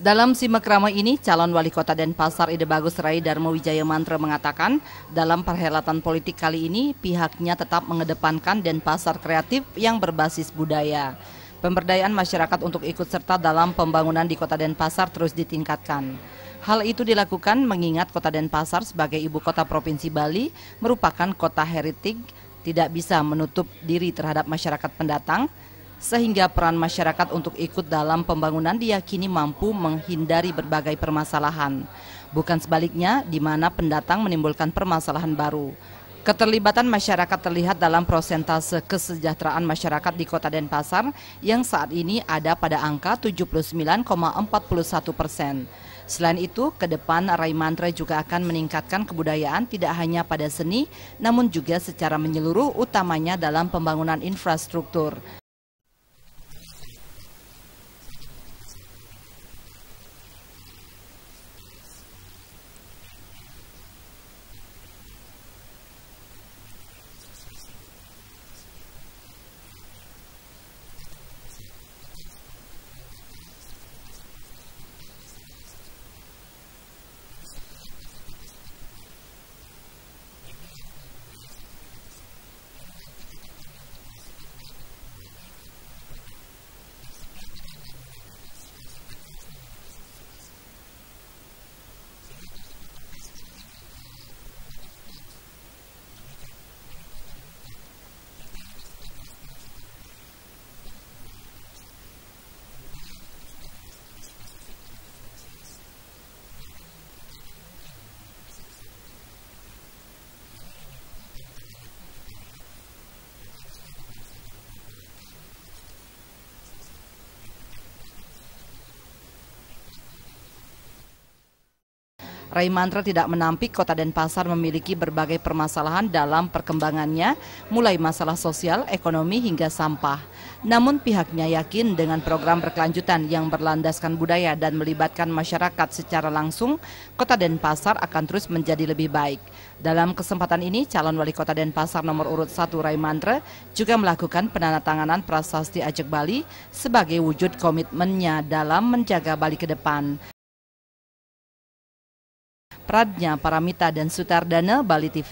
Dalam simak ramai ini, calon wali kota Denpasar Ide Bagus Rai Darmo Wijaya Mantra mengatakan, dalam perhelatan politik kali ini pihaknya tetap mengedepankan Denpasar kreatif yang berbasis budaya. Pemberdayaan masyarakat untuk ikut serta dalam pembangunan di kota Denpasar terus ditingkatkan. Hal itu dilakukan mengingat kota Denpasar sebagai ibu kota Provinsi Bali merupakan kota heritage tidak bisa menutup diri terhadap masyarakat pendatang sehingga peran masyarakat untuk ikut dalam pembangunan diyakini mampu menghindari berbagai permasalahan. Bukan sebaliknya, di mana pendatang menimbulkan permasalahan baru. Keterlibatan masyarakat terlihat dalam prosentase kesejahteraan masyarakat di Kota Denpasar yang saat ini ada pada angka 79,41 persen. Selain itu, ke depan Rai Mantra juga akan meningkatkan kebudayaan tidak hanya pada seni, namun juga secara menyeluruh utamanya dalam pembangunan infrastruktur. Raimantra tidak menampik kota Denpasar memiliki berbagai permasalahan dalam perkembangannya, mulai masalah sosial, ekonomi hingga sampah. Namun pihaknya yakin dengan program berkelanjutan yang berlandaskan budaya dan melibatkan masyarakat secara langsung, Kota Denpasar akan terus menjadi lebih baik. Dalam kesempatan ini, calon wali kota Denpasar nomor urut 1 Raimantre juga melakukan penandatanganan prasasti Ajak Bali sebagai wujud komitmennya dalam menjaga Bali ke depan. Pradnya Paramita dan Sutardana, Bali TV.